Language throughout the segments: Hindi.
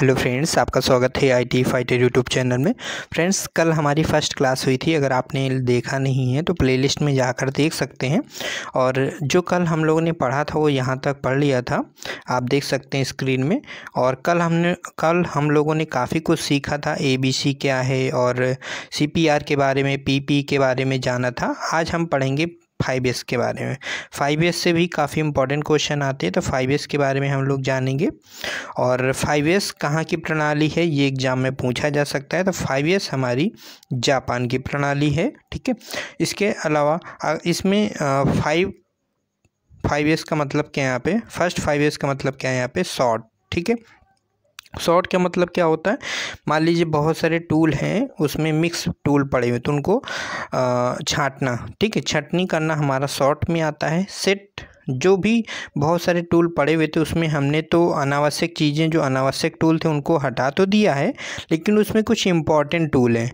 हेलो फ्रेंड्स आपका स्वागत है I T fighter YouTube channel में फ्रेंड्स कल हमारी फ़र्स्ट क्लास हुई थी अगर आपने देखा नहीं है तो प्लेलिस्ट में जाकर देख सकते हैं और जो कल हम लोगों ने पढ़ा था वो यहाँ तक पढ़ लिया था आप देख सकते हैं स्क्रीन में और कल हमने कल हम लोगों ने काफ़ी कुछ सीखा था ए बी सी क्या है और सी पी आर के बारे में पी पी के बारे में जाना था आज हम पढ़ेंगे फाइव एस के बारे में फाइव एस से भी काफ़ी इंपॉर्टेंट क्वेश्चन आते हैं तो फाइव एस के बारे में हम लोग जानेंगे और फाइव एस कहाँ की प्रणाली है ये एग्ज़ाम में पूछा जा सकता है तो फाइव एस हमारी जापान की प्रणाली है ठीक है इसके अलावा इसमें फाइव फाइव एस का मतलब क्या है यहाँ पे फर्स्ट फाइव एस का मतलब क्या है यहाँ पे शॉर्ट ठीक है शॉर्ट का मतलब क्या होता है मान लीजिए बहुत सारे टूल हैं उसमें मिक्स टूल पड़े हुए तो उनको छाटना ठीक है छटनी करना हमारा शॉर्ट में आता है सेट जो भी बहुत सारे टूल पड़े हुए थे उसमें हमने तो अनावश्यक चीज़ें जो अनावश्यक टूल थे उनको हटा तो दिया है लेकिन उसमें कुछ इम्पॉर्टेंट टूल हैं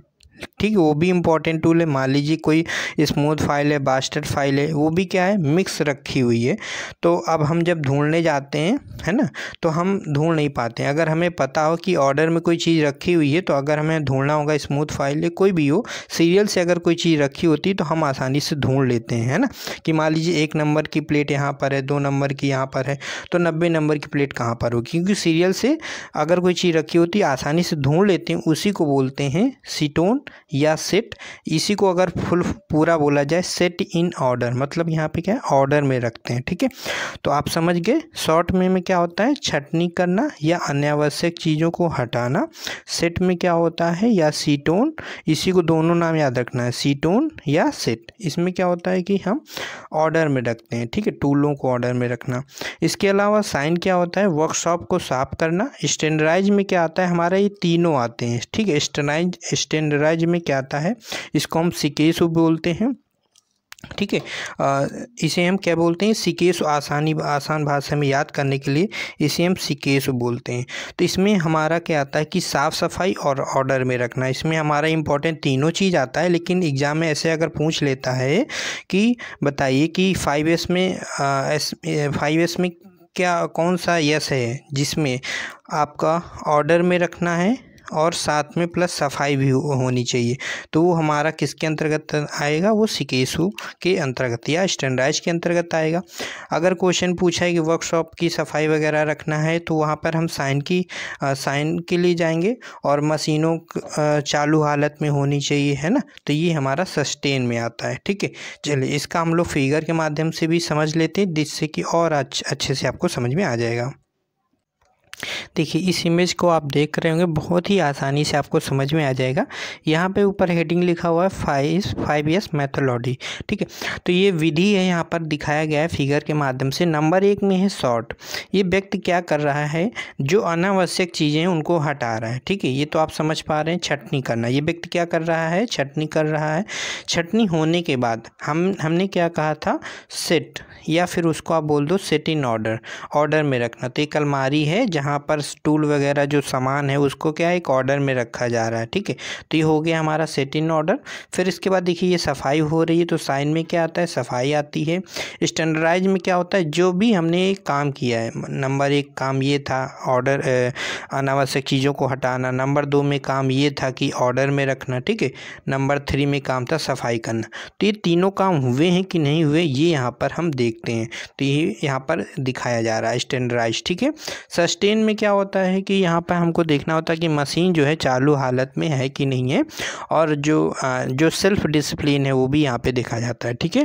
ठीक है वो भी इंपॉर्टेंट टूल है मान लीजिए कोई स्मूथ फाइल है बास्टर फाइल है वो भी क्या है मिक्स रखी हुई है तो अब हम जब ढूंढने जाते हैं है ना तो हम ढूंढ नहीं पाते हैं अगर हमें पता हो कि ऑर्डर में कोई चीज़ रखी हुई है तो अगर हमें ढूंढना होगा स्मूथ फाइल है कोई भी हो सीरियल से अगर कोई चीज़ रखी होती तो हम आसानी से ढूंढ लेते हैं है ना कि मान लीजिए एक नंबर की प्लेट यहाँ पर है दो नंबर की यहाँ पर है तो नब्बे नंबर की प्लेट कहाँ पर होगी क्योंकि सीरियल से अगर कोई चीज़ रखी होती आसानी से ढूंढ लेते हैं उसी को बोलते हैं सीटोन या सेट इसी को अगर फुल पूरा बोला जाए सेट इन ऑर्डर मतलब यहाँ पे क्या है ऑर्डर में रखते हैं ठीक है तो आप समझ गए शॉर्ट में में क्या होता है छटनी करना या अनावश्यक चीज़ों को हटाना सेट में क्या होता है या सीटोन इसी को दोनों नाम याद रखना है सीटोन या सेट इसमें क्या होता है कि हम ऑर्डर में रखते हैं ठीक है टूलों को ऑर्डर में रखना इसके अलावा साइन क्या होता है वर्कशॉप को साफ करना स्टैंडराइज में क्या आता है हमारा ये तीनों आते हैं ठीक है स्टैंडराइज स्टैंडराइज राज्य में क्या आता है इसको हम सिकेश बोलते हैं ठीक है इसे हम क्या बोलते हैं सिकेस आसानी आसान भाषा में याद करने के लिए इसे हम सिकेश बोलते हैं तो इसमें हमारा क्या आता है कि साफ़ सफाई और ऑर्डर में रखना इसमें हमारा इंपॉर्टेंट तीनों चीज़ आता है लेकिन एग्ज़ाम में ऐसे अगर पूछ लेता है कि बताइए कि फाइव एस में एस फाइव एस में क्या कौन सा यस है जिसमें आपका ऑर्डर में रखना है और साथ में प्लस सफाई भी हो, होनी चाहिए तो वो हमारा किसके अंतर्गत आएगा वो सिकेसू के अंतर्गत या स्टैंडर्डाइज के अंतर्गत आएगा अगर क्वेश्चन पूछा है कि वर्कशॉप की सफाई वगैरह रखना है तो वहाँ पर हम साइन की साइन के लिए जाएंगे और मशीनों चालू हालत में होनी चाहिए है ना तो ये हमारा सस्टेन में आता है ठीक है चलिए इसका हम लोग फिगर के माध्यम से भी समझ लेते हैं जिससे कि और अच्छे से आपको समझ में आ जाएगा देखिए इस इमेज को आप देख रहे होंगे बहुत ही आसानी से आपको समझ में आ जाएगा यहाँ पे ऊपर हेडिंग लिखा हुआ है फाइव फाइव ईयर्स मैथोलॉजी ठीक है तो ये विधि है यहाँ पर दिखाया गया है फिगर के माध्यम से नंबर एक में है शॉर्ट ये व्यक्ति क्या कर रहा है जो अनावश्यक चीज़ें हैं उनको हटा रहा है ठीक है ये तो आप समझ पा रहे हैं छटनी करना ये व्यक्ति क्या कर रहा है छटनी कर रहा है छटनी होने के बाद हम हमने क्या कहा था सेट या फिर उसको आप बोल दो सेट इन ऑर्डर ऑर्डर में रखना तो एक अलमारी है जहाँ पर पर स्टूल वगैरह जो सामान है उसको क्या एक ऑर्डर में रखा जा रहा है ठीक है तो ये हो गया हमारा सेट इन ऑर्डर फिर इसके बाद देखिए ये सफाई हो रही है तो साइन में क्या आता है सफाई आती है स्टैंडर्डाइज में क्या होता है जो भी हमने काम किया है नंबर एक काम ये था ऑर्डर अनावश्यक चीज़ों को हटाना नंबर दो में काम ये था कि ऑर्डर में रखना ठीक है नंबर थ्री में काम था सफाई करना तो ये तीनों काम हुए हैं कि नहीं हुए ये यहाँ पर हम देखते हैं तो ये यहाँ पर दिखाया जा रहा है स्टैंडर्डाइज ठीक है सस्टेन में क्या होता है कि यहाँ पर हमको देखना होता है कि मशीन जो है चालू हालत में है कि नहीं है और जो जो सेल्फ डिसिप्लिन है वो भी यहाँ पे देखा जाता है ठीक है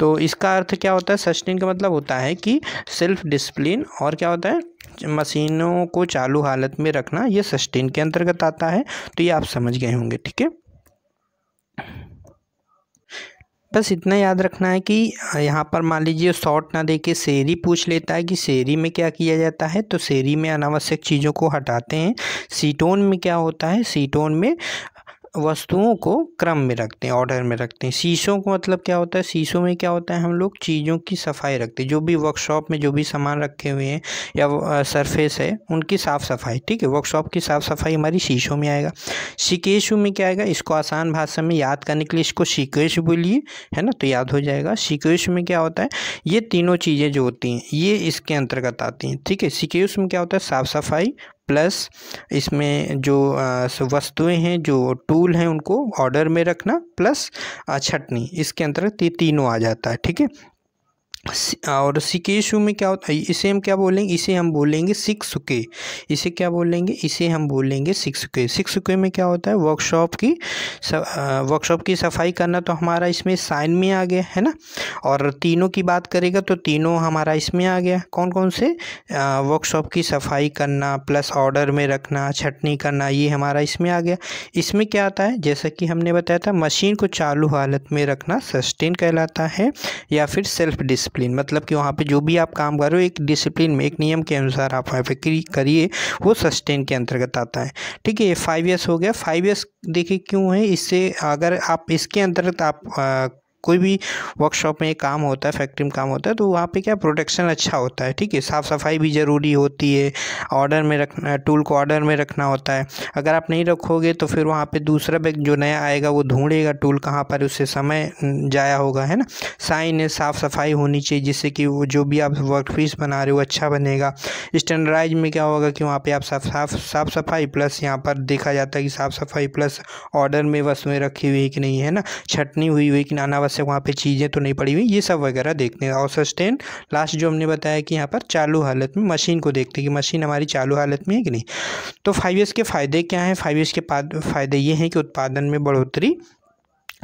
तो इसका अर्थ क्या होता है सस्टेन का मतलब होता है कि सेल्फ डिसिप्लिन और क्या होता है मशीनों को चालू हालत में रखना ये सस्टेन के अंतर्गत आता है तो ये आप समझ गए होंगे ठीक है बस इतना याद रखना है कि यहाँ पर मान लीजिए शॉर्ट ना दे के शेरी पूछ लेता है कि शेरी में क्या किया जाता है तो शेरी में अनावश्यक चीज़ों को हटाते हैं सीटोन में क्या होता है सीटोन में वस्तुओं को क्रम में रखते हैं ऑर्डर में रखते हैं शीशों को मतलब क्या होता है शीशों में क्या होता है हम लोग चीज़ों की सफाई रखते हैं जो भी वर्कशॉप में जो भी सामान रखे हुए हैं या सरफेस है उनकी साफ़ सफाई ठीक है वर्कशॉप की साफ़ सफाई हमारी शीशों में आएगा शिकेशु में क्या आएगा इसको आसान भाषा में याद करने के लिए इसको शिकेश बोलिए है ना तो याद हो जाएगा शिकेश में क्या होता है ये तीनों चीज़ें जो होती हैं ये इसके अंतर्गत आती हैं ठीक है शिकेश में क्या होता है साफ़ सफाई प्लस इसमें जो वस्तुएं हैं जो टूल हैं उनको ऑर्डर में रखना प्लस छटनी इसके अंतर्गत ये तीनों आ जाता है ठीक है और सिकेशु में क्या होता है इसे हम क्या बोलेंगे इसे हम बोलेंगे सिक्सुके इसे क्या बोलेंगे इसे हम बोलेंगे सिक्सुके सुके में क्या होता है वर्कशॉप की वर्कशॉप की सफाई करना तो हमारा इसमें साइन में आ गया है ना और तीनों की बात करेगा तो तीनों हमारा इसमें आ गया कौन कौन से वर्कशॉप की सफाई करना प्लस ऑर्डर में रखना छटनी करना ये हमारा इसमें आ गया इसमें क्या आता है जैसा कि हमने बताया था मशीन को चालू हालत में रखना सस्टेन कहलाता है या फिर सेल्फ डिस्प डिसिप्लिन मतलब कि वहाँ पे जो भी आप काम कर रहे हो एक डिसिप्लिन में एक नियम के अनुसार आप वहाँ पे करिए वो सस्टेन के अंतर्गत आता है ठीक है फाइव ईयर्स हो गया फाइव ईयर्स देखिए क्यों है इससे अगर आप इसके अंतर्गत आप कोई भी वर्कशॉप में काम होता है फैक्ट्री में काम होता है तो वहाँ पे क्या प्रोटेक्शन अच्छा होता है ठीक है साफ़ सफाई भी ज़रूरी होती है ऑर्डर में रखना टूल को ऑर्डर में रखना होता है अगर आप नहीं रखोगे तो फिर वहाँ पर दूसरा बैग जो नया आएगा वो ढूंढेगा टूल कहाँ पर उससे समय जाया होगा है ना साइन है साफ़ सफाई होनी चाहिए जिससे कि वो जो भी आप वर्क पीस बना रहे हो अच्छा बनेगा स्टैंडर्डाइज में क्या होगा कि वहाँ पर आप साफ साफ साफ सफाई प्लस यहाँ पर देखा जाता है कि साफ़ सफाई प्लस ऑर्डर में वस्तुएँ रखी हुई है कि नहीं है ना छटनी हुई हुई कि नाना से वहाँ पे चीज़ें तो नहीं पड़ी हुई ये सब वगैरह देखते हैं और सस्टेन लास्ट जो हमने बताया कि यहाँ पर चालू हालत में मशीन को देखते हैं कि मशीन हमारी चालू हालत में है कि नहीं तो फाइव के फ़ायदे क्या हैं फाइव के फ़ायदे ये हैं कि उत्पादन में बढ़ोतरी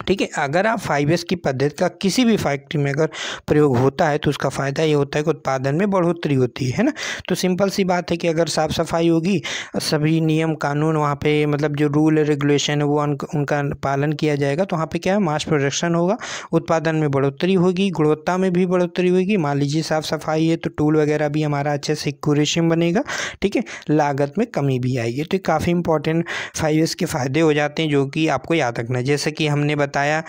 ठीक है अगर आप फाइव एस की पद्धति का किसी भी फैक्ट्री में अगर प्रयोग होता है तो उसका फ़ायदा ये होता है कि उत्पादन में बढ़ोतरी होती है ना तो सिंपल सी बात है कि अगर साफ़ सफाई होगी सभी नियम कानून वहाँ पे मतलब जो रूल रेगुलेशन है वो उन, उनका पालन किया जाएगा तो वहाँ पे क्या है मास प्रोडक्शन होगा उत्पादन में बढ़ोतरी होगी गुणवत्ता में भी बढ़ोतरी होगी मान लीजिए साफ़ सफाई है तो टूल वगैरह भी हमारा अच्छे से कुरेशन बनेगा ठीक है लागत में कमी भी आएगी तो काफ़ी इंपॉर्टेंट फाइव के फ़ायदे हो जाते हैं जो कि आपको याद रखना जैसे कि हमने बताया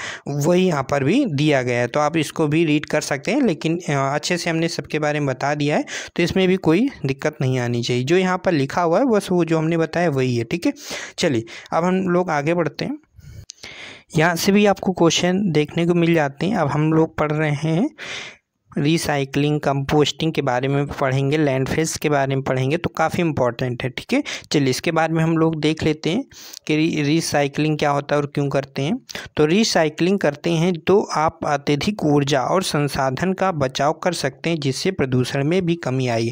वही यहाँ पर भी दिया गया है तो आप इसको भी रीड कर सकते हैं लेकिन अच्छे से हमने सबके बारे में बता दिया है तो इसमें भी कोई दिक्कत नहीं आनी चाहिए जो यहाँ पर लिखा हुआ है बस वो जो हमने बताया वही है ठीक है चलिए अब हम लोग आगे बढ़ते हैं यहाँ से भी आपको क्वेश्चन देखने को मिल जाते हैं अब हम लोग पढ़ रहे हैं रिसाइकलिंग कंपोस्टिंग के बारे में पढ़ेंगे लैंडफेस के बारे में पढ़ेंगे तो काफ़ी इंपॉर्टेंट है ठीक है चलिए इसके बारे में हम लोग देख लेते हैं कि रिसाइकलिंग क्या होता है और क्यों करते हैं तो रिसाइकलिंग करते हैं तो आप अत्यधिक ऊर्जा और संसाधन का बचाव कर सकते हैं जिससे प्रदूषण में भी कमी आई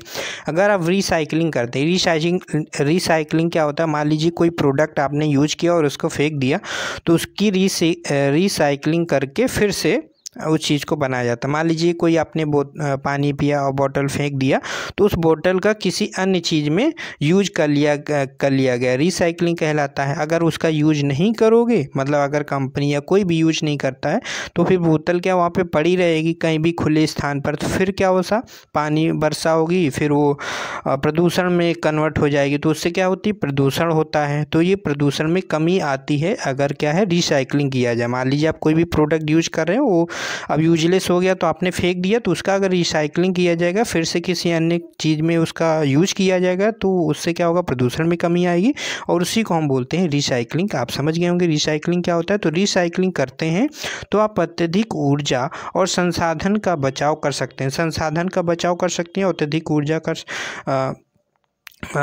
अगर आप रिसाइकलिंग करते हैं रिसाइकिंग रिसाइकलिंग क्या होता है मान लीजिए कोई प्रोडक्ट आपने यूज किया और उसको फेंक दिया तो उसकी रिसाइकलिंग करके फिर से उस चीज़ को बनाया जाता मान लीजिए कोई आपने बोत पानी पिया और बोतल फेंक दिया तो उस बोतल का किसी अन्य चीज़ में यूज कर लिया कर लिया गया रिसाइकलिंग कहलाता है अगर उसका यूज नहीं करोगे मतलब अगर कंपनी या कोई भी यूज नहीं करता है तो फिर बोतल क्या वहाँ पर पड़ी रहेगी कहीं भी खुले स्थान पर तो फिर क्या हो सा पानी बरसा होगी फिर वो प्रदूषण में कन्वर्ट हो जाएगी तो उससे क्या होती है प्रदूषण होता है तो ये प्रदूषण में कमी आती है अगर क्या है रिसाइकलिंग किया जाए मान लीजिए आप कोई भी प्रोडक्ट यूज कर रहे हो वो अब यूजलेस हो गया तो आपने फेंक दिया तो उसका अगर रिसाइकलिंग किया जाएगा फिर से किसी अन्य चीज़ में उसका यूज किया जाएगा तो उससे क्या होगा प्रदूषण में कमी आएगी और उसी को हम बोलते हैं रिसाइकलिंग आप समझ गए होंगे रिसाइकलिंग क्या होता है तो रिसाइकलिंग करते हैं तो आप अत्यधिक ऊर्जा और संसाधन का बचाव कर सकते हैं संसाधन का बचाव कर सकते हैं अत्यधिक ऊर्जा कर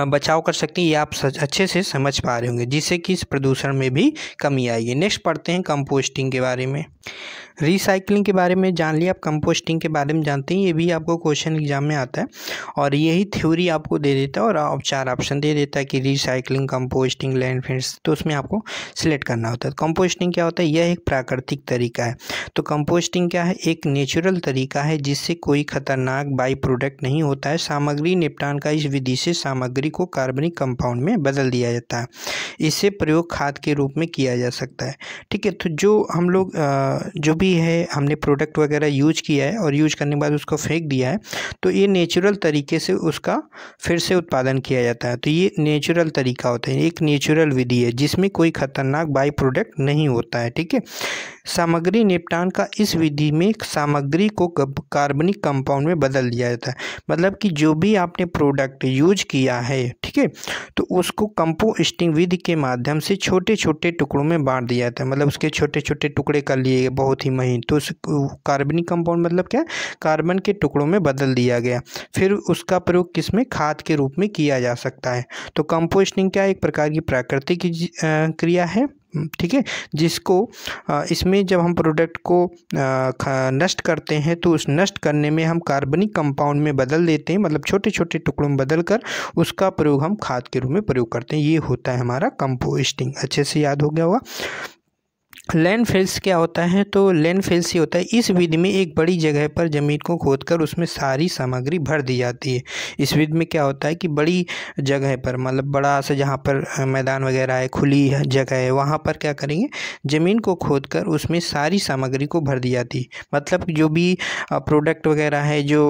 बचाव कर सकते हैं ये आप अच्छे से समझ पा रहे होंगे जिससे कि इस प्रदूषण में भी कमी आएगी नेक्स्ट पढ़ते हैं कंपोस्टिंग के बारे में रिसाइकलिंग के बारे में जान लिया आप कंपोस्टिंग के बारे में जानते हैं ये भी आपको क्वेश्चन एग्जाम में आता है और यही थ्योरी आपको दे देता है और चार ऑप्शन दे देता है कि रिसाइकलिंग कंपोस्टिंग लैंड फेंस तो उसमें आपको सिलेक्ट करना होता है कंपोस्टिंग तो क्या होता है यह एक प्राकृतिक तरीका है तो कंपोस्टिंग क्या है एक नेचुरल तरीका है जिससे कोई खतरनाक बाई प्रोडक्ट नहीं होता है सामग्री निपटान का इस विधि से सामग्री को कार्बनिक कंपाउंड में बदल दिया जाता है इससे प्रयोग खाद के रूप में किया जा सकता है ठीक है तो जो हम लोग जो भी है हमने प्रोडक्ट वगैरह यूज किया है और यूज करने के बाद उसको फेंक दिया है तो ये नेचुरल तरीके से उसका फिर से उत्पादन किया जाता है तो ये नेचुरल तरीका होता है एक नेचुरल विधि है जिसमें कोई ख़तरनाक बाई प्रोडक्ट नहीं होता है ठीक है सामग्री निपटान का इस विधि में सामग्री को कार्बनिक कंपाउंड में बदल दिया जाता है मतलब कि जो भी आपने प्रोडक्ट यूज किया है ठीक है तो उसको कंपोस्टिंग विधि के माध्यम से छोटे छोटे टुकड़ों में बांट दिया जाता है मतलब उसके छोटे छोटे टुकड़े कर लिए बहुत ही महीन तो कार्बनिक कंपाउंड मतलब क्या कार्बन के टुकड़ों में बदल दिया गया फिर उसका प्रयोग किस में खाद के रूप में किया जा सकता है तो कंपोस्टिंग क्या एक प्रकार की प्राकृतिक क्रिया है हम्म, ठीक है जिसको इसमें जब हम प्रोडक्ट को नष्ट करते हैं तो उस नष्ट करने में हम कार्बनिक कंपाउंड में बदल देते हैं मतलब छोटे छोटे टुकड़ों में बदल कर उसका प्रयोग हम खाद के रूप में प्रयोग करते हैं ये होता है हमारा कंपोस्टिंग अच्छे से याद हो गया होगा लैंड फेल्स क्या होता है तो लैंड फेल्स ही होता है इस विधि में एक बड़ी जगह पर ज़मीन को खोदकर उसमें सारी सामग्री भर दी जाती है इस विधि में क्या होता है कि बड़ी जगह पर मतलब बड़ा सा जहाँ पर मैदान वगैरह है खुली जगह है वहाँ पर क्या करेंगे ज़मीन को खोद कर उसमें सारी सामग्री को भर दी जाती है मतलब जो भी प्रोडक्ट वगैरह है जो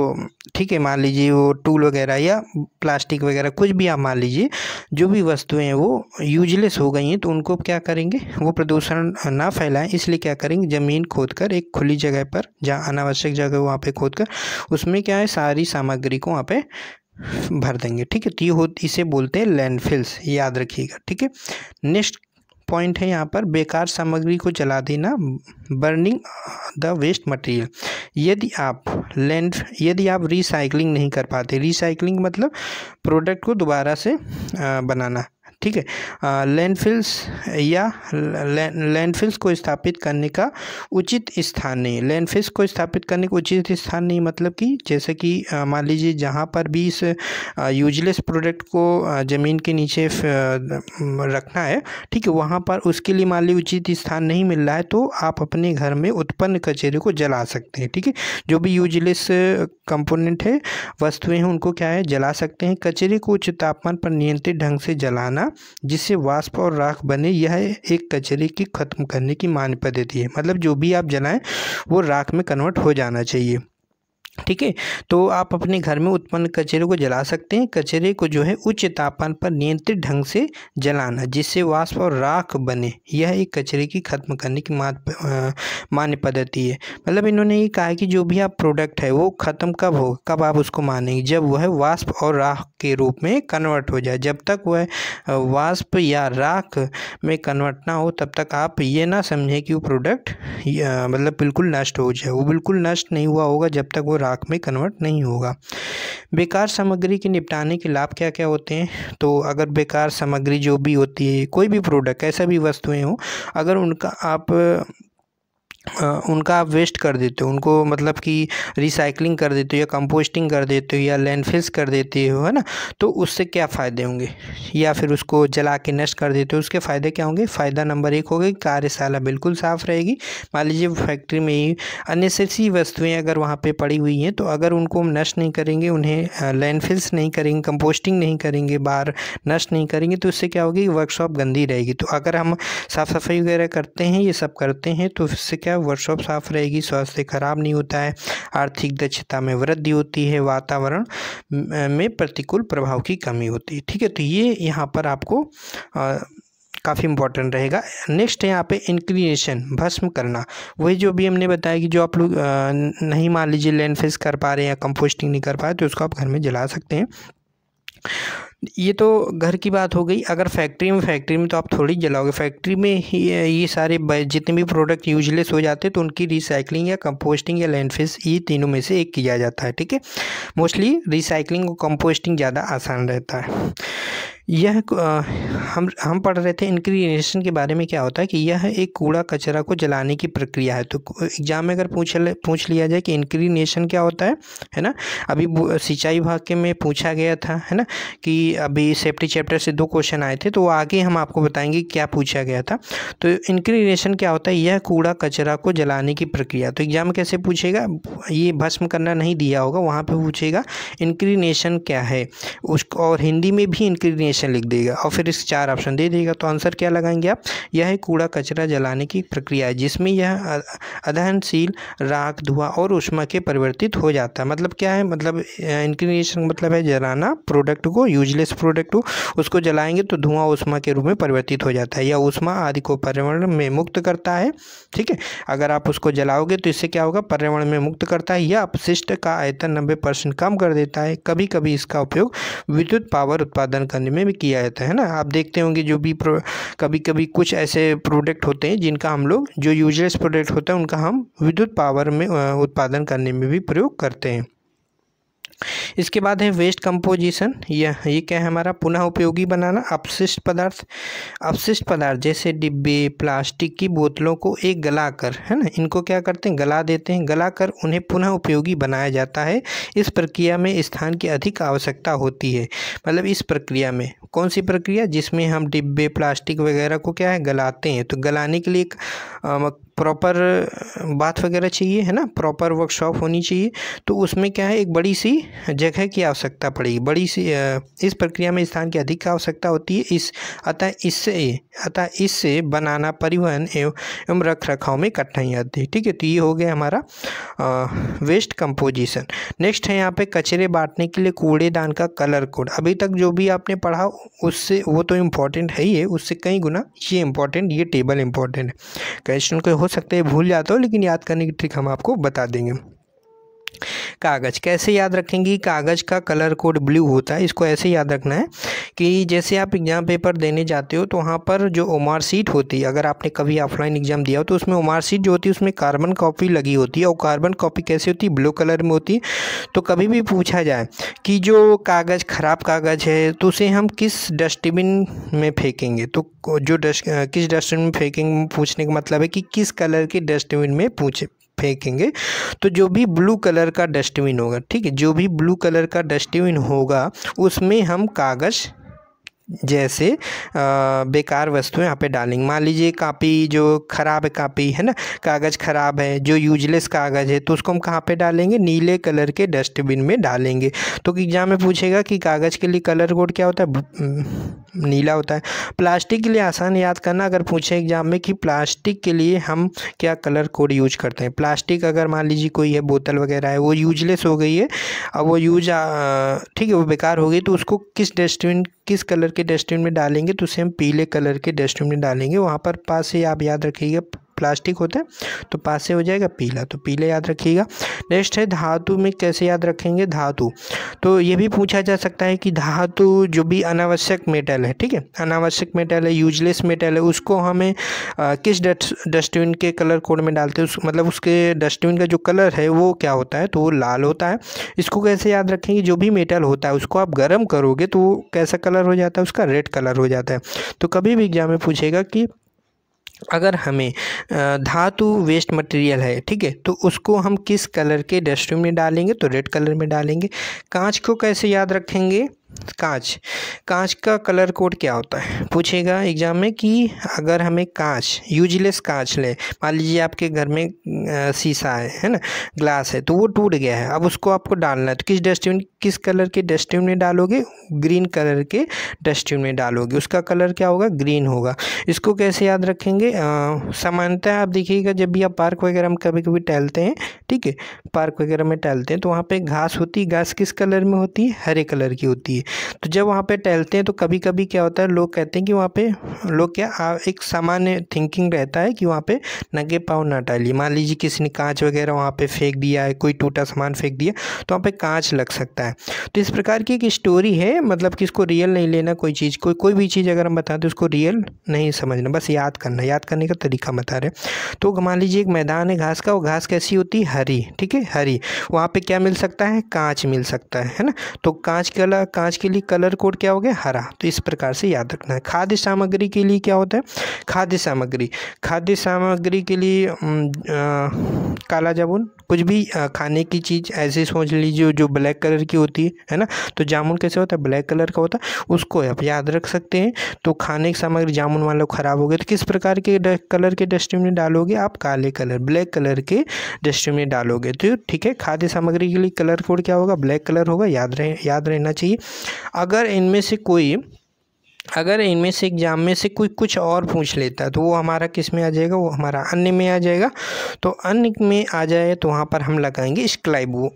ठीक है मान लीजिए वो टूल वगैरह या प्लास्टिक वगैरह कुछ भी आप मान लीजिए जो भी वस्तुएँ हैं वो यूजलेस हो गई हैं तो उनको क्या करेंगे वो प्रदूषण ना फैलाएं इसलिए क्या करेंगे ज़मीन खोद कर एक खुली जगह पर जहाँ अनावश्यक जगह वहाँ पे खोद कर उसमें क्या है सारी सामग्री को वहाँ पे भर देंगे ठीक है तो ये हो इसे बोलते हैं लैंडफिल्स याद रखिएगा ठीक है नेक्स्ट पॉइंट है यहाँ पर बेकार सामग्री को जला देना बर्निंग द वेस्ट मटेरियल यदि आप लैंड यदि आप रिसाइकलिंग नहीं कर पाते रिसाइकलिंग मतलब प्रोडक्ट को दोबारा से बनाना ठीक है लैंडफिल्स या लैंडफिल्स को स्थापित करने का उचित स्थान नहीं लैंडफिल्स को स्थापित करने का उचित स्थान नहीं मतलब कि जैसे कि मान लीजिए जहाँ पर भी इस यूजलेस प्रोडक्ट को ज़मीन के नीचे रखना है ठीक है वहाँ पर उसके लिए मान लीजिए उचित स्थान नहीं मिल रहा है तो आप अपने घर में उत्पन्न कचेरे को जला सकते हैं ठीक है जो भी यूजलेस कंपोनेंट है वस्तुएं हैं उनको क्या है जला सकते हैं कचरे को उच्च तापमान पर नियंत्रित ढंग से जलाना जिससे वाष्प और राख बने यह एक कचरे की ख़त्म करने की मान्य पद्धति है मतलब जो भी आप जलाएं वो राख में कन्वर्ट हो जाना चाहिए ठीक है तो आप अपने घर में उत्पन्न कचरे को जला सकते हैं कचरे को जो है उच्च तापमान पर नियंत्रित ढंग से जलाना जिससे वाष्प और राख बने यह एक कचरे की खत्म करने की मान्य पद्धति है मतलब इन्होंने ये कहा कि जो भी आप प्रोडक्ट है वो ख़त्म कब हो कब आप उसको मानेंगे जब वह वाष्प और राख के रूप में कन्वर्ट हो जाए जब तक वह वाष्प या राख में कन्वर्ट ना हो तब तक आप ये ना समझें कि वो प्रोडक्ट मतलब बिल्कुल नष्ट हो जाए वो बिल्कुल नष्ट नहीं हुआ होगा जब तक वो राख में कन्वर्ट नहीं होगा बेकार सामग्री के निपटाने के लाभ क्या क्या होते हैं तो अगर बेकार सामग्री जो भी होती है कोई भी प्रोडक्ट ऐसा भी वस्तुएं हों अगर उनका आप उनका आप वेस्ट कर देते हो उनको मतलब कि रिसाइकलिंग कर देते हो या कंपोस्टिंग कर देते हो या लैंडफिल्स कर देते हो है ना तो उससे क्या फ़ायदे होंगे या फिर उसको जला के नष्ट कर देते हो उसके फ़ायदे क्या होंगे फ़ायदा नंबर एक होगा कि कार्यशाला बिल्कुल साफ़ रहेगी मान लीजिए फैक्ट्री में ही अननेसेसरी वस्तुएँ अगर वहाँ पर पड़ी हुई हैं तो अगर उनको हम नष्ट नहीं करेंगे उन्हें लैंडफिल्स नहीं करेंगे कंपोस्टिंग नहीं करेंगे बाहर नष्ट नहीं करेंगे तो उससे क्या होगी वर्कशॉप गंदी रहेगी तो अगर हम साफ़ सफाई वगैरह करते हैं ये सब करते हैं तो उससे क्या है वर्षोप साफ रहेगी स्वास्थ्य खराब नहीं होता है आर्थिक दक्षता में वृद्धि होती है वातावरण में प्रतिकूल प्रभाव की कमी होती है ठीक है तो ये यहाँ पर आपको आ, काफ़ी इंपॉर्टेंट रहेगा नेक्स्ट यहाँ पे इंक्लिनेशन भस्म करना वही जो भी हमने बताया कि जो आप लोग नहीं मान लीजिए लैंड कर पा रहे हैं या कंपोस्टिंग नहीं कर पा रहे तो उसको आप घर में जला सकते हैं ये तो घर की बात हो गई अगर फैक्ट्री में फैक्ट्री में तो आप थोड़ी जलाओगे फैक्ट्री में ही ये सारे जितने भी प्रोडक्ट यूजलेस हो जाते हैं तो उनकी रिसाइकलिंग या कंपोस्टिंग या लैंडफिस ये तीनों में से एक किया जाता है ठीक है मोस्टली रिसाइकलिंग और कंपोस्टिंग ज़्यादा आसान रहता है यह हम हम पढ़ रहे थे इनक्रीनेशन के बारे में क्या होता है कि यह एक कूड़ा कचरा को जलाने की प्रक्रिया है तो एग्जाम में अगर पूछ ले पूछ लिया जाए कि इनक्रीनेशन क्या होता है है ना अभी सिंचाई भाग के में पूछा गया था है ना कि अभी सेफ्टी चैप्टर से दो क्वेश्चन आए थे तो आगे हम आपको बताएंगे क्या पूछा गया था तो इनक्रीनेशन क्या होता है यह कूड़ा कचरा को जलाने की प्रक्रिया तो एग्जाम कैसे पूछेगा ये भस्म करना नहीं दिया होगा वहाँ पर पूछेगा इनक्रीनेशन क्या है उसको और हिंदी में भी इनक्रीनेशन डेफिनेशन लिख देगा और फिर इसके चार ऑप्शन दे देगा तो आंसर क्या लगाएंगे आप यह है कूड़ा कचरा जलाने की प्रक्रिया है जिसमें यह अधहनशील राख धुआं और उष्मा के परिवर्तित हो जाता है मतलब क्या है मतलब इनक्रीनेशन मतलब है जलाना प्रोडक्ट को यूजलेस प्रोडक्ट हो उसको जलाएंगे तो धुआं उष्मा के रूप में परिवर्तित हो जाता है या उष्मा आदि को पर्यावरण में मुक्त करता है ठीक है अगर आप उसको जलाओगे तो इससे क्या होगा पर्यावरण में मुक्त करता है या अपशिष्ट का आयतन नब्बे परसेंट कम कर देता है कभी कभी इसका उपयोग विद्युत पावर उत्पादन करने में में किया जाता है ना आप देखते होंगे जो भी कभी कभी कुछ ऐसे प्रोडक्ट होते हैं जिनका हम लोग जो यूजलेस प्रोडक्ट होता है उनका हम विद्युत पावर में उत्पादन करने में भी प्रयोग करते हैं इसके बाद है वेस्ट कंपोजिशन यह ये क्या है हमारा पुनः उपयोगी बनाना अपशिष्ट पदार्थ अपशिष्ट पदार्थ जैसे डिब्बे प्लास्टिक की बोतलों को एक गला कर है ना इनको क्या करते हैं गला देते हैं गला कर उन्हें पुनः उपयोगी बनाया जाता है इस प्रक्रिया में स्थान की अधिक आवश्यकता होती है मतलब इस प्रक्रिया में कौन सी प्रक्रिया जिसमें हम डिब्बे प्लास्टिक वगैरह को क्या है गलाते हैं तो गलाने के लिए प्रॉपर बात वगैरह चाहिए है ना प्रॉपर वर्कशॉप होनी चाहिए तो उसमें क्या है एक बड़ी सी जगह की आवश्यकता पड़ेगी बड़ी सी इस प्रक्रिया में स्थान की अधिक आवश्यकता होती है इस अतः इससे अतः इससे बनाना परिवहन एवं एवं रख रखाव में कठिनाई आती है ठीक है तो ये हो गया हमारा वेस्ट कंपोजिशन नेक्स्ट है यहाँ पे कचरे बांटने के लिए कूड़ेदान का कलर कोड अभी तक जो भी आपने पढ़ा उससे वो तो इम्पॉर्टेंट है ही है उससे कई गुना ये इम्पॉर्टेंट ये टेबल इम्पॉर्टेंट है क्वेश्चन को हो सकता है भूल जाते हो लेकिन याद करने की ट्रिक हम आपको बता देंगे कागज़ कैसे याद रखेंगे कागज़ का कलर कोड ब्लू होता है इसको ऐसे याद रखना है कि जैसे आप एग्ज़ाम पेपर देने जाते हो तो वहाँ पर जो ओमार सीट होती है अगर आपने कभी ऑफलाइन एग्ज़ाम दिया हो तो उसमें ओमार सीट जो होती है उसमें कार्बन कॉपी लगी होती है और कार्बन कॉपी कैसे होती है ब्लू कलर में होती तो कभी भी पूछा जाए कि जो कागज़ ख़राब कागज़ है तो उसे हम किस डस्टबिन में फेंकेंगे तो जो डस्ट किस डस्टबिन में फेंकेंगे पूछने का मतलब है कि किस कलर के डस्टबिन में पूछे फेंकेंगे तो जो भी ब्लू कलर का डस्टबिन होगा ठीक है जो भी ब्लू कलर का डस्टबिन होगा उसमें हम कागज़ जैसे बेकार वस्तु यहाँ पे डालेंगे मान लीजिए कापी जो ख़राब कापी है ना कागज़ ख़राब है जो यूजलेस कागज़ है तो उसको हम कहाँ पे डालेंगे नीले कलर के डस्टबिन में डालेंगे तो एग्ज़ाम में पूछेगा कि कागज़ के लिए कलर कोड क्या होता है नीला होता है प्लास्टिक के लिए आसान याद करना अगर पूछे एग्ज़ाम में कि प्लास्टिक के लिए हम क्या कलर कोड यूज करते हैं प्लास्टिक अगर मान लीजिए कोई है बोतल वगैरह है वो यूजलेस हो गई है अब वो यूज ठीक है वो बेकार हो गई तो उसको किस डस्टबिन किस कलर के डस्टबिन में डालेंगे तो उसे हम पीले कलर के डस्टबिन में डालेंगे वहाँ पर पास ही आप याद रखिएगा प्लास्टिक होता है तो पास से हो जाएगा पीला तो पीले याद रखिएगा नेक्स्ट है धातु में कैसे याद रखेंगे धातु तो ये भी पूछा जा सकता है कि धातु जो भी अनावश्यक मेटल है ठीक है अनावश्यक मेटल है यूजलेस मेटल है उसको हमें आ, किस डस्टबिन के कलर कोड में डालते हैं उस मतलब उसके डस्टबिन का जो कलर है वो क्या होता है तो वो लाल होता है इसको कैसे याद रखेंगे जो भी मेटल होता है उसको आप गर्म करोगे तो वो कैसा कलर हो जाता है उसका रेड कलर हो जाता है तो कभी भी एग्जाम में पूछेगा कि अगर हमें धातु वेस्ट मटेरियल है ठीक है तो उसको हम किस कलर के डस्टबिन में डालेंगे तो रेड कलर में डालेंगे कांच को कैसे याद रखेंगे कांच कांच का कलर कोड क्या होता है पूछेगा एग्ज़ाम में कि अगर हमें कांच यूजलेस कांच लें मान लीजिए आपके घर में शीशा है है ना ग्लास है तो वो टूट गया है अब उसको आपको डालना है तो किस डस्टबिन किस कलर के डस्टबिन में डालोगे ग्रीन कलर के डस्टबिन में डालोगे उसका कलर क्या होगा ग्रीन होगा इसको कैसे याद रखेंगे सामान्यतः आप देखिएगा जब भी आप पार्क वगैरह में कभी कभी टहलते हैं ठीक है पार्क वगैरह में टहलते हैं तो वहाँ पर घास होती है घास किस कलर में होती है हरे कलर की होती है तो जब वहाँ पे टहलते हैं तो कभी कभी क्या होता है लोग कहते हैं कि वहाँ पे लोग क्या एक सामान्य थिंकिंग रहता है कि वहाँ पे नगे पाँव ना टहलिए मान लीजिए किसी ने कांच वगैरह वहाँ पे फेंक दिया है कोई टूटा सामान फेंक दिया तो वहाँ पर कांच लग सकता है तो इस प्रकार की एक स्टोरी है मतलब कि इसको रियल नहीं लेना कोई चीज़ कोई कोई भी चीज़ अगर हम बताते हैं उसको रियल नहीं समझना बस याद करना याद करने का तरीका बता रहे तो मान लीजिए एक मैदान है घास का वो घास कैसी होती है हरी ठीक है हरी वहाँ पर क्या मिल सकता है कांच मिल सकता है है ना तो कांच कला कांच प्याज के लिए कलर कोड क्या हो गया हरा तो इस प्रकार से याद रखना है खाद्य सामग्री के लिए क्या होता है खाद्य सामग्री खाद्य सामग्री के लिए आ, काला जामुन कुछ भी खाने की चीज़ ऐसे सोच लीजिए जो ब्लैक कलर की होती है है ना तो जामुन कैसे होता है ब्लैक कलर का होता है उसको आप याद रख सकते हैं तो खाने की सामग्री जामुन वाला ख़राब हो गया तो किस प्रकार के कलर के डस्टबिन में डालोगे आप काले कलर ब्लैक कलर के डस्टबिन में डालोगे तो ठीक है खाद्य सामग्री के लिए कलर कोड क्या होगा ब्लैक कलर होगा याद रहे याद रहना चाहिए अगर इनमें से कोई अगर इनमें से एग्ज़ाम में से कोई कुछ और पूछ लेता है तो वो हमारा किस में आ जाएगा वो हमारा अन्य में आ जाएगा तो अन्य में आ जाए तो वहाँ पर हम लगाएंगे स्काई ब्लू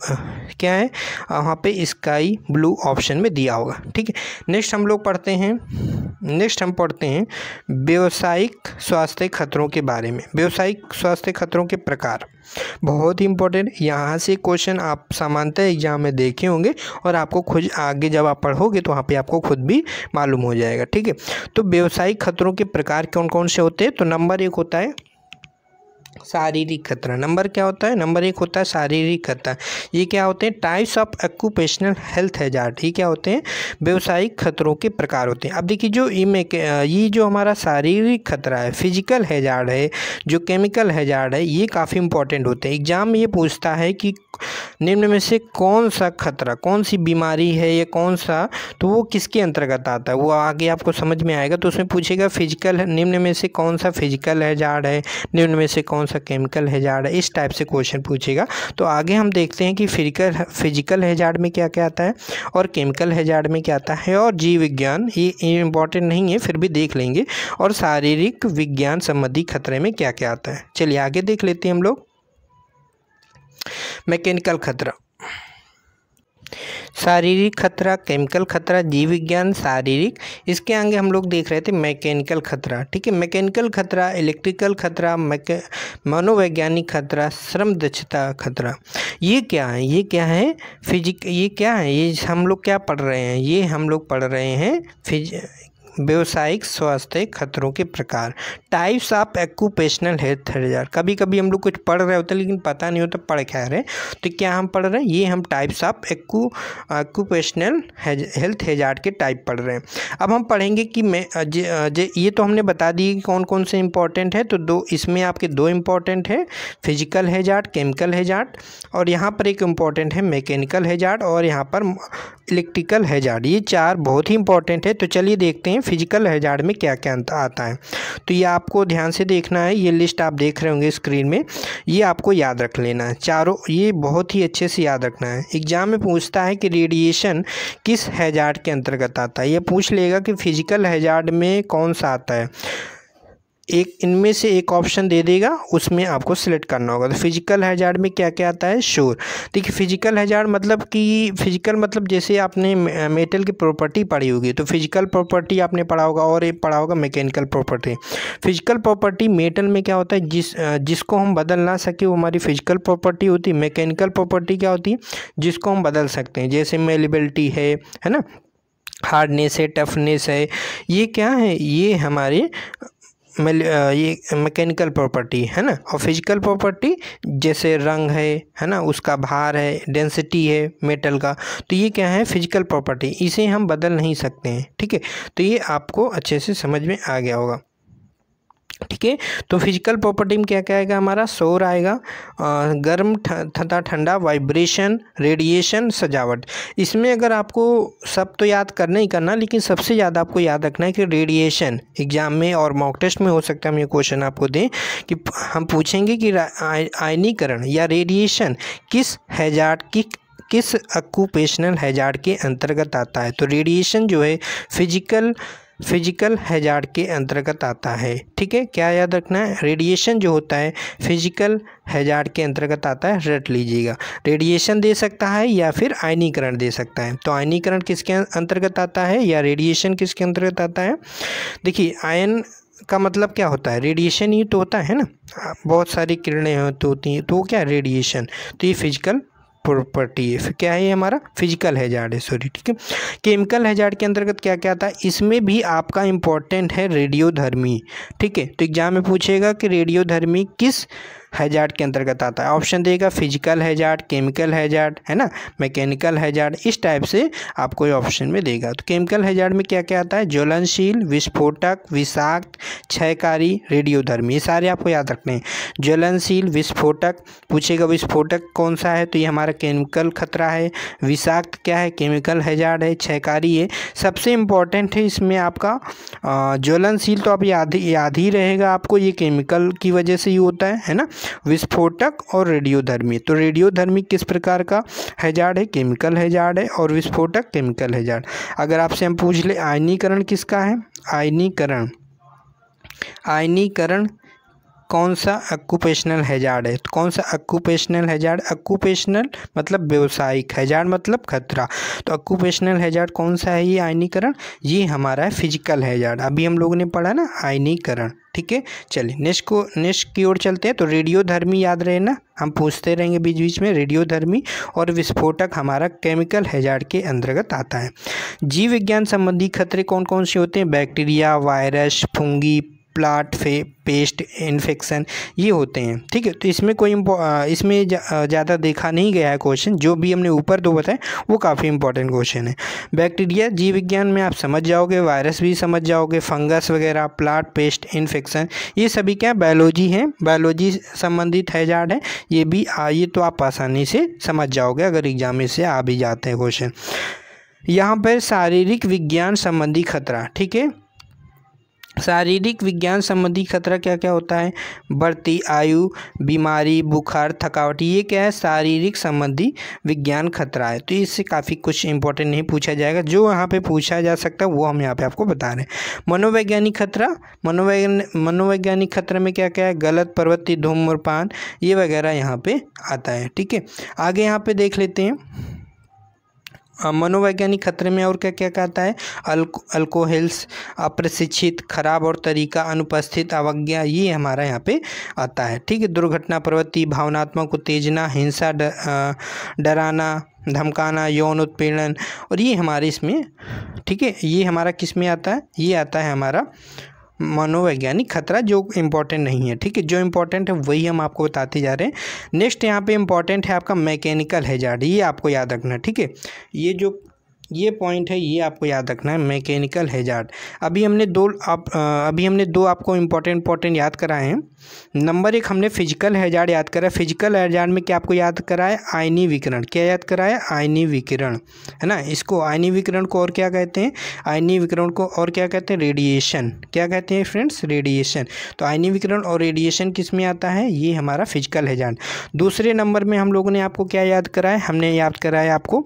क्या है वहाँ पे स्काई ब्लू ऑप्शन में दिया होगा ठीक है नेक्स्ट हम लोग पढ़ते हैं नेक्स्ट हम पढ़ते हैं व्यावसायिक स्वास्थ्य खतरों के बारे में व्यावसायिक स्वास्थ्य खतरों के प्रकार बहुत ही इंपॉर्टेंट यहाँ से क्वेश्चन आप सामान्यतः एग्जाम में देखे होंगे और आपको खुद आगे जब आप पढ़ोगे तो वहाँ पे आपको खुद भी मालूम हो जाएगा ठीक है तो व्यावसायिक खतरों के प्रकार कौन कौन से होते हैं तो नंबर एक होता है शारीरिक खतरा नंबर क्या होता है नंबर एक होता है शारीरिक खतरा ये क्या होते हैं types of occupational health hazard ये क्या होते हैं व्यवसायिक खतरों के प्रकार होते हैं अब देखिए जो ये ये जो हमारा शारीरिक खतरा है फिजिकल हैजार्ड है जो केमिकल हैजार्ड है ये काफ़ी इंपॉर्टेंट होते हैं एग्जाम ये पूछता है कि निम्न में से कौन सा खतरा कौन सी बीमारी है या कौन सा तो वो किसके अंतर्गत आता है वो आगे आपको समझ में आएगा तो उसमें पूछेगा फिजिकल निम्न में से कौन सा फिजिकल हैजार्ड है निम्न में से कौन सा केमिकल हैजार्ड है इस टाइप से क्वेश्चन पूछेगा तो आगे हम देखते हैं कि फिजिकल फिजिकल हैजार्ड में क्या क्या आता है और केमिकल हैजार्ड में क्या आता है और जीव विज्ञान ये इंपॉर्टेंट नहीं है फिर भी देख लेंगे और शारीरिक विज्ञान संबंधी खतरे में क्या क्या आता है चलिए आगे देख लेते हैं हम लोग मैकेनिकल खतरा शारीरिक खतरा केमिकल खतरा जीव विज्ञान शारीरिक इसके आगे हम लोग देख रहे थे मैकेनिकल खतरा ठीक है मैकेनिकल खतरा इलेक्ट्रिकल खतरा मैके मनोवैज्ञानिक खतरा श्रम दक्षता खतरा ये क्या है ये क्या है फिजिक ये क्या है ये हम लोग क्या पढ़ रहे हैं ये हम लोग पढ़ रहे हैं फिज व्यवसायिक स्वास्थ्य खतरों के प्रकार टाइप्स ऑफ एक्यूपेशनल हेल्थ हर्जर कभी कभी हम लोग कुछ पढ़ रहे होते हैं लेकिन पता नहीं होता पढ़ क्या रहे तो क्या हम पढ़ रहे हैं ये हम types of occupational health hazard के टाइप पढ़ रहे हैं अब हम पढ़ेंगे कि मैं जे, जे, ये तो हमने बता दिए कि कौन कौन से इंपॉर्टेंट है तो दो इसमें आपके दो इंपॉर्टेंट है फिजिकल हेजार्ट केमिकल हेजार्ट और यहाँ पर एक इम्पॉर्टेंट है मैकेनिकल हेजार्ट और यहाँ पर इलेक्ट्रिकल हैजार्ड ये चार बहुत ही इंपॉर्टेंट है तो चलिए देखते हैं फिजिकल हैजार्ड में क्या क्या आता है तो ये आपको ध्यान से देखना है ये लिस्ट आप देख रहे होंगे स्क्रीन में ये आपको याद रख लेना है चारों ये बहुत ही अच्छे से याद रखना है एग्जाम में पूछता है कि रेडिएशन किस हैजार्ड के अंतर्गत आता है ये पूछ लेगा कि फिजिकल हैजार्ड में कौन सा आता है एक इनमें से एक ऑप्शन दे देगा उसमें आपको सिलेक्ट करना होगा तो फिजिकल हैजार्ड में क्या क्या आता है शोर देखिए फिजिकल हैजार्ड मतलब कि फिजिकल मतलब जैसे आपने मेटल की प्रॉपर्टी पढ़ी होगी तो फिजिकल प्रॉपर्टी आपने पढ़ा होगा और एक पढ़ा होगा mechanical property physical property metal में क्या होता है जिस जिसको हम बदल ना सके वो हमारी फिजिकल प्रॉपर्टी होती है मैकेनिकल प्रॉपर्टी क्या होती है जिसको हम बदल सकते हैं जैसे मेलेबिलिटी है है ना हार्डनेस है टफनेस है ये क्या है ये हमारे ये मैकेनिकल प्रॉपर्टी है ना और फिजिकल प्रॉपर्टी जैसे रंग है है ना उसका भार है डेंसिटी है मेटल का तो ये क्या है फिजिकल प्रॉपर्टी इसे हम बदल नहीं सकते हैं ठीक है तो ये आपको अच्छे से समझ में आ गया होगा ठीक है तो फिजिकल प्रॉपर्टी में क्या क्या आएगा हमारा शोर आएगा गर्म तथा ठंडा वाइब्रेशन रेडिएशन सजावट इसमें अगर आपको सब तो याद करना ही करना लेकिन सबसे ज़्यादा आपको याद रखना है कि रेडिएशन एग्ज़ाम में और मॉक टेस्ट में हो सकता है हम ये क्वेश्चन आपको दें कि हम पूछेंगे कि आयनीकरण या रेडिएशन किस हैजार्ड की किस ऑक्यूपेशनल हैजार्ड के अंतर्गत आता है तो रेडिएशन जो है फिजिकल फिजिकल हैजार्ड के अंतर्गत आता है ठीक है क्या याद रखना है रेडिएशन जो होता है फिजिकल हैजार्ड के अंतर्गत आता है रट लीजिएगा रेडिएशन दे सकता है या फिर आयनीकरण दे सकता है तो आयनीकरण किसके अंतर्गत आता है या रेडिएशन किसके अंतर्गत आता है देखिए आयन का मतलब क्या होता है रेडिएशन ही तो होता है ना बहुत सारी किरणें तो होती हैं तो क्या रेडिएशन तो ये फिजिकल प्रॉपर्टी है क्या है ये हमारा फिजिकल हैजार्ड है सॉरी ठीक है केमिकल हैजार्ड के अंतर्गत क्या क्या आता है इसमें भी आपका इंपॉर्टेंट है रेडियोधर्मी ठीक है तो एग्जाम में पूछेगा कि रेडियोधर्मी किस हैजार्ड के अंतर्गत आता है ऑप्शन देगा फिजिकल हैजार्ड केमिकल हैजार्ड है ना मैकेनिकल हैजार्ड इस टाइप से आपको ये ऑप्शन में देगा तो केमिकल हैजार्ड में क्या क्या आता है ज्वलनशील विस्फोटक विषाक्त क्षयकारी रेडियोधर्मी ये सारे आपको याद रखने हैं ज्वलनशील विस्फोटक पूछेगा विस्फोटक कौन सा है तो ये हमारा केमिकल खतरा है विषाक्त क्या है केमिकल हैजार्ड है क्षयकारी है सबसे इंपॉर्टेंट है इसमें आपका ज्वलनशील तो आप याद याद ही रहेगा आपको ये केमिकल की वजह से ही होता है है ना विस्फोटक और रेडियोधर्मी तो रेडियोधर्मी किस प्रकार का हैजाड़ है केमिकल हैजाड है और विस्फोटक केमिकल हैजाड अगर आपसे हम पूछ ले आयनीकरण किसका है आयनीकरण आयनीकरण कौन सा ऑक्यूपेशनल हैजार्ड है तो कौन सा ऑक्यूपेशनल हैजार्ड ऑक्यूपेशनल मतलब व्यवसायिक हैजार्ड मतलब खतरा तो ऑक्यूपेशनल हैजार्ड कौन सा है ये आयनीकरण ये हमारा है फिजिकल हैजार्ड अभी हम लोगों ने पढ़ा ना आयनीकरण ठीक है चलिए नेक्स्ट को नेक्स्ट की ओर चलते हैं तो रेडियोधर्मी याद रहे ना हम पूछते रहेंगे बीच बीच में रेडियोधर्मी और विस्फोटक हमारा केमिकल हैजार्ड के अंतर्गत आता है जीव विज्ञान संबंधी खतरे कौन कौन से होते हैं बैक्टीरिया वायरस फुंगी प्लाट फे पेस्ट इन्फेक्शन ये होते हैं ठीक है तो इसमें कोई इसमें ज़्यादा देखा नहीं गया है क्वेश्चन जो भी हमने ऊपर दो बताए वो काफ़ी इंपॉर्टेंट क्वेश्चन है बैक्टीरिया जीव विज्ञान में आप समझ जाओगे वायरस भी समझ जाओगे फंगस वगैरह प्लाट पेस्ट इन्फेक्शन ये सभी क्या बायोलॉजी है बायोलॉजी संबंधित हैजार्ड है ये भी ये तो आप आसानी से समझ जाओगे अगर एग्जाम में से आ भी जाते हैं क्वेश्चन यहाँ पर शारीरिक विज्ञान संबंधी खतरा ठीक है शारीरिक विज्ञान संबंधी खतरा क्या क्या होता है बढ़ती आयु बीमारी बुखार थकावट ये क्या है शारीरिक संबंधी विज्ञान खतरा है तो इससे काफ़ी कुछ इंपॉर्टेंट नहीं पूछा जाएगा जो यहाँ पे पूछा जा सकता है वो हम यहाँ पे आपको बता रहे हैं मनोवैज्ञानिक खतरा मनोवैज्ञानिक मनोवैज्ञानिक खतरा में क्या क्या है गलत प्रवृत्ति धूम्रपान ये वगैरह यहाँ पर आता है ठीक है आगे यहाँ पर देख लेते हैं मनोवैज्ञानिक खतरे में और क्या क्या कहता है अल्को अल्कोहल्स अप्रशिक्षित खराब और तरीका अनुपस्थित अवज्ञा ये हमारा यहाँ पे आता है ठीक है दुर्घटना प्रवृत्ति भावनात्मक उत्तेजना हिंसा डराना धमकाना यौन उत्पीड़न और ये हमारे इसमें ठीक है ये हमारा किस में आता है ये आता है हमारा मनोवैज्ञानिक खतरा जो इंपॉर्टेंट नहीं है ठीक है जो इम्पोर्टेंट है वही हम आपको बताते जा रहे हैं नेक्स्ट यहाँ पे इम्पॉर्टेंट है आपका मैकेनिकल हैजार्ड ये आपको याद रखना ठीक है ये जो ये पॉइंट है ये आपको याद रखना है मैकेनिकल हैजार्ड अभी हमने दो आप अभी हमने दो आपको इम्पोर्टेंट इम्पॉर्टेंट याद कराए हैं नंबर एक हमने फिजिकल हैजार्ड याद करा फिजिकल हैजार्ड में क्या आपको याद कराए आयनी विकिरण क्या याद कराए आयनी विकिरण है ना इसको आयनी विकिरण को और क्या कहते हैं आयनी विकिरण को और क्या कहते हैं रेडिएशन क्या कहते हैं फ्रेंड्स रेडिएशन तो आयनी विकिरण और रेडिएशन किस में आता है ये हमारा फिजिकल हैजार्ड दूसरे नंबर में हम लोगों ने आपको क्या याद करा है हमने याद करा है आपको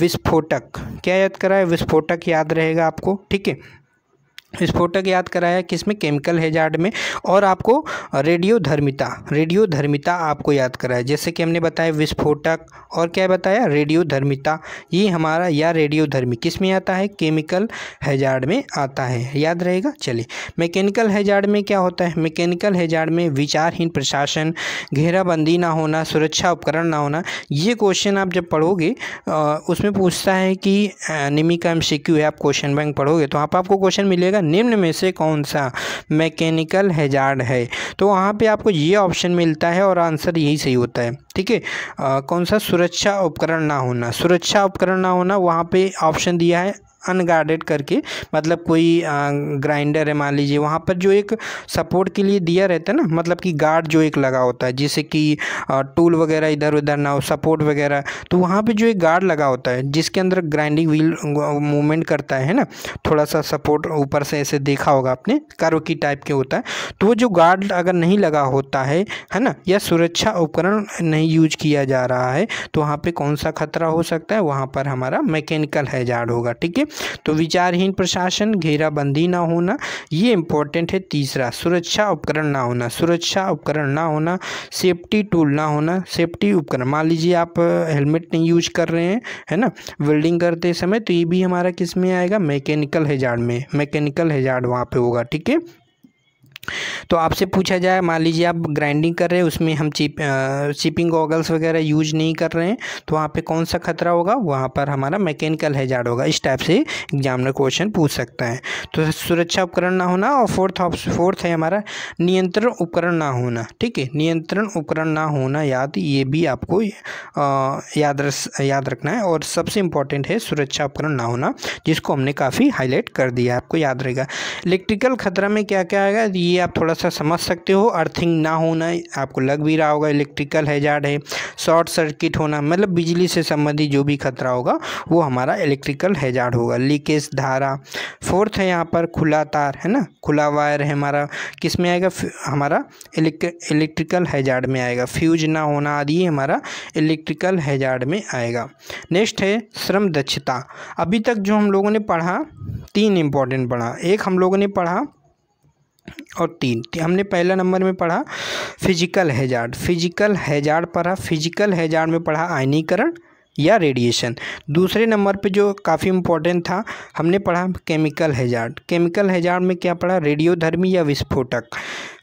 विस्फोटक क्या याद करा है विस्फोटक याद रहेगा आपको ठीक है विस्फोटक याद कराया किसमें केमिकल हेजार्ड में और आपको रेडियो धर्मिता रेडियो धर्मिता आपको याद कराया जैसे कि हमने बताया विस्फोटक और क्या बताया रेडियो धर्मिता ये हमारा या रेडियोधर्मी किस में आता है केमिकल हेजार्ड में आता है याद रहेगा चलिए मैकेनिकल हेजार्ड में क्या होता है मैकेनिकल हेजार्ड में विचारहीन प्रशासन घेराबंदी ना होना सुरक्षा उपकरण ना होना ये क्वेश्चन आप जब पढ़ोगे उसमें पूछता है कि निमिका का एम है आप क्वेश्चन बैंक पढ़ोगे तो आप आपको क्वेश्चन मिलेगा करेगा निम्न में से कौन सा मैकेनिकल हैजार्ड है तो वहाँ पे आपको ये ऑप्शन मिलता है और आंसर यही सही होता है ठीक है कौन सा सुरक्षा उपकरण ना होना सुरक्षा उपकरण ना होना वहाँ पे ऑप्शन दिया है अनगार्डेड करके मतलब कोई ग्राइंडर है मान लीजिए वहाँ पर जो एक सपोर्ट के लिए दिया रहता है ना मतलब कि गार्ड जो एक लगा होता है जैसे कि टूल वगैरह इधर उधर ना हो सपोर्ट वगैरह तो वहाँ पे जो एक गार्ड लगा होता है जिसके अंदर ग्राइंडिंग व्हील मूवमेंट करता है ना थोड़ा सा सपोर्ट ऊपर से ऐसे देखा होगा आपने कर्व की टाइप के होता है तो वो जो गार्ड अगर नहीं लगा होता है है ना या सुरक्षा उपकरण नहीं यूज किया जा रहा है तो वहाँ पर कौन सा खतरा हो सकता है वहाँ पर हमारा मैकेनिकल हैजार्ड होगा ठीक है तो विचारहीन प्रशासन घेराबंदी ना होना ये इंपॉर्टेंट है तीसरा सुरक्षा उपकरण ना होना सुरक्षा उपकरण ना होना सेफ्टी टूल ना होना सेफ्टी उपकरण मान लीजिए आप हेलमेट नहीं यूज कर रहे हैं है ना वेल्डिंग करते समय तो ये भी हमारा किस में आएगा मैकेनिकल हैजार्ड में मैकेनिकल हिजाड़ वहाँ पर होगा ठीक है तो आपसे पूछा जाए मान लीजिए आप ग्राइंडिंग कर रहे हैं उसमें हम चिप चिपिंग गॉगल्स वगैरह यूज नहीं कर रहे हैं तो वहाँ पे कौन सा खतरा होगा वहाँ पर हमारा मैकेनिकल हैजार्ड होगा इस टाइप से एग्जामिनर क्वेश्चन पूछ सकता है तो सुरक्षा उपकरण ना होना और फोर्थ फोर्थ है हमारा नियंत्रण उपकरण ना होना ठीक है नियंत्रण उपकरण ना होना याद ये भी आपको याद याद रखना है और सबसे इम्पॉर्टेंट है सुरक्षा उपकरण ना होना जिसको हमने काफ़ी हाईलाइट कर दिया आपको याद रहेगा इलेक्ट्रिकल खतरा में क्या क्या आएगा ये आप थोड़ा सा समझ सकते हो अर्थिंग ना होना आपको लग भी रहा होगा इलेक्ट्रिकल हैजार्ड है शॉर्ट सर्किट होना मतलब बिजली से संबंधित जो भी खतरा होगा वो हमारा इलेक्ट्रिकल हैजार्ड होगा लीकेज धारा फोर्थ है यहाँ पर खुला तार है ना खुला वायर है हमारा किस में आएगा हमारा इलेक्ट्रिकल हैजार्ड में आएगा फ्यूज ना होना आदि हमारा इलेक्ट्रिकल हैजार्ड में आएगा नेक्स्ट है श्रम दक्षता अभी तक जो हम लोगों ने पढ़ा तीन इम्पॉर्टेंट पढ़ा एक हम लोगों ने पढ़ा और तीन हमने पहला नंबर में पढ़ा फिजिकल हैजार्ड फिजिकल हैजार्ड पढ़ा फिजिकल हैजार्ड में पढ़ा आयनीकरण या रेडिएशन दूसरे नंबर पे जो काफ़ी इम्पोर्टेंट था हमने पढ़ा केमिकल हैजार्ड केमिकल हैजार्ड में क्या पढ़ा रेडियोधर्मी या विस्फोटक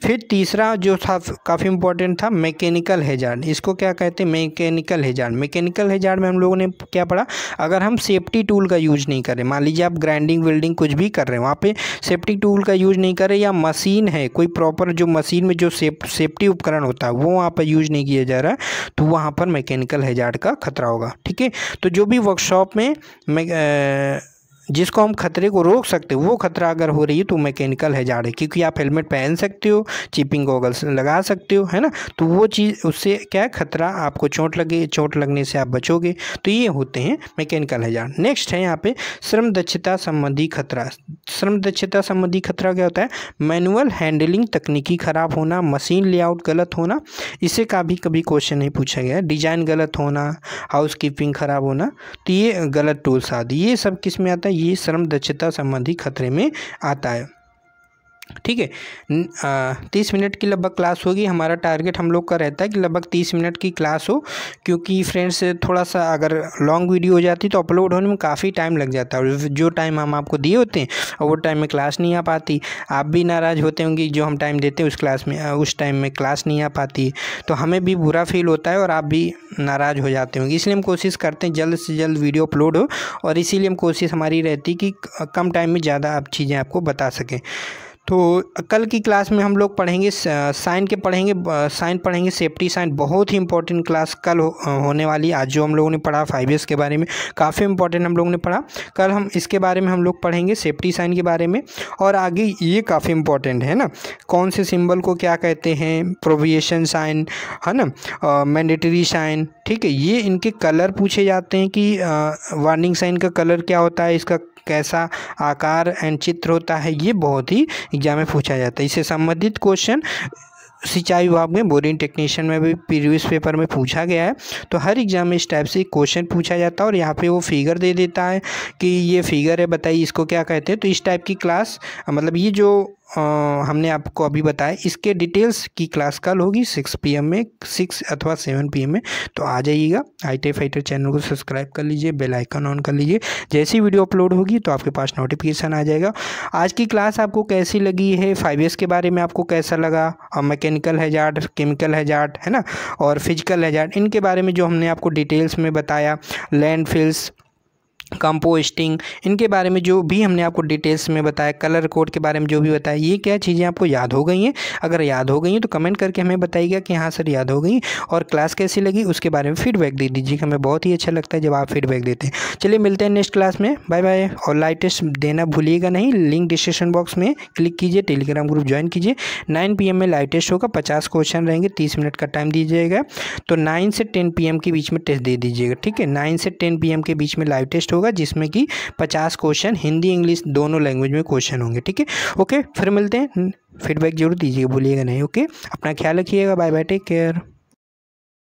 फिर तीसरा जो था काफ़ी इंपॉर्टेंट था मैकेनिकल हैजार्ड इसको क्या कहते हैं मैकेनिकल हैजार्ड मैकेनिकल हैजार्ड में हम लोगों ने क्या पढ़ा अगर हम सेफ्टी टूल का यूज़ नहीं करें मान लीजिए आप ग्राइंडिंग वेल्डिंग कुछ भी कर रहे हैं वहाँ पर सेफ्टी टूल का यूज़ नहीं करें या मशीन है कोई प्रॉपर जो मशीन में जो सेफ्टी उपकरण होता है वो वहाँ पर यूज़ नहीं किया जा रहा है तो वहाँ पर मैकेनिकल हैजार्ड का खतरा होगा ठीक है तो जो भी वर्कशॉप में मैं जिसको हम खतरे को रोक सकते हो वो खतरा अगर हो रही है तो मैकेनिकल है है क्योंकि आप हेलमेट पहन सकते हो चिपिंग गॉगल्स लगा सकते हो है ना तो वो चीज़ उससे क्या खतरा आपको चोट लगे चोट लगने से आप बचोगे तो ये होते हैं मैकेनिकल जाड़ नेक्स्ट है यहाँ पे श्रम दक्षता संबंधी खतरा श्रम दक्षता संबंधी खतरा क्या होता है मैनुअल हैंडलिंग तकनीकी ख़राब होना मशीन लेआउट गलत होना इसे का भी कभी क्वेश्चन नहीं पूछा गया डिज़ाइन गलत होना हाउस कीपिंग ख़राब होना तो ये गलत टूल्स आदि ये सब किस में आता है ये श्रम दक्षता संबंधी खतरे में आता है ठीक है तीस मिनट की लगभग क्लास होगी हमारा टारगेट हम लोग का रहता है कि लगभग तीस मिनट की क्लास हो क्योंकि फ्रेंड्स थोड़ा सा अगर लॉन्ग वीडियो हो जाती तो अपलोड होने में काफ़ी टाइम लग जाता है और जो टाइम हम आपको दिए होते हैं वो टाइम में क्लास नहीं आ पाती आप भी नाराज़ होते होंगे जो हम टाइम देते हैं उस क्लास में उस टाइम में क्लास नहीं आ पाती तो हमें भी बुरा फील होता है और आप भी नाराज़ हो जाते होंगे इसलिए हम कोशिश करते हैं जल्द से जल्द वीडियो अपलोड हो और इसीलिए हम कोशिश हमारी रहती कि कम टाइम में ज़्यादा आप चीज़ें आपको बता सकें तो कल की क्लास में हम लोग पढ़ेंगे साइन के पढ़ेंगे साइन पढ़ेंगे सेफ्टी साइन बहुत ही इंपॉर्टेंट क्लास कल हो, होने वाली आज जो हम लोगों ने पढ़ा फाइव ईयर्स के बारे में काफ़ी इंपॉर्टेंट हम लोगों ने पढ़ा कल हम इसके बारे में हम लोग पढ़ेंगे सेफ्टी साइन के बारे में और आगे ये काफ़ी इंपॉर्टेंट है ना कौन से सिम्बल को क्या कहते हैं प्रोविएशन साइन है ना मैंडेटरी साइन ठीक है ये इनके कलर पूछे जाते हैं कि वार्निंग साइन का कलर क्या होता है इसका कैसा आकार एंड चित्र होता है ये बहुत ही एग्जाम में पूछा जाता है इससे संबंधित क्वेश्चन सिंचाई विभाग में बोरिंग टेक्नीशियन में भी प्रीवियस पेपर में पूछा गया है तो हर एग्जाम में इस टाइप से क्वेश्चन पूछा जाता है और यहाँ पे वो फिगर दे देता है कि ये फिगर है बताइए इसको क्या कहते हैं तो इस टाइप की क्लास मतलब ये जो हमने आपको अभी बताया इसके डिटेल्स की क्लास कल होगी सिक्स पीएम में सिक्स अथवा सेवन पीएम में तो आ जाइएगा आई टी फाइटर चैनल को सब्सक्राइब कर लीजिए बेल आइकन ऑन कर लीजिए जैसी वीडियो अपलोड होगी तो आपके पास नोटिफिकेशन आ जाएगा आज की क्लास आपको कैसी लगी है फाइव एस के बारे में आपको कैसा लगा और मैकेनिकल हैजार्ड केमिकल हैजार्ड है ना और फिजिकल हैजार्ड इनके बारे में जो हमने आपको डिटेल्स में बताया लैंड कंपोस्टिंग इनके बारे में जो भी हमने आपको डिटेल्स में बताया कलर कोड के बारे में जो भी बताया ये क्या चीज़ें आपको याद हो गई हैं अगर याद हो गई हैं तो कमेंट करके हमें बताइएगा कि हाँ सर याद हो गई और क्लास कैसी लगी उसके बारे में फीडबैक दे दीजिए हमें बहुत ही अच्छा लगता है जब आप फीडबैक देते हैं चलिए मिलते हैं नेक्स्ट क्लास में बाय बाय और लाइटेस्ट देना भूलिएगा नहीं लिंक डिस्क्रिप्शन बॉक्स में क्लिक कीजिए टेलीग्राम ग्रुप ज्वाइन कीजिए नाइन पी में लाइटेस्ट होगा पचास क्वेश्चन रहेंगे तीस मिनट का टाइम दीजिएगा तो नाइन से टेन पी के बीच में टेस्ट दे दीजिएगा ठीक है नाइन से टेन पी के बीच में लाइव टेस्ट होगा जिसमें कि पचास क्वेश्चन हिंदी इंग्लिश दोनों लैंग्वेज में क्वेश्चन होंगे ठीक है ओके फिर मिलते हैं फीडबैक जरूर दीजिए भूलिएगा नहीं ओके अपना ख्याल रखिएगा बाय बाय टेक केयर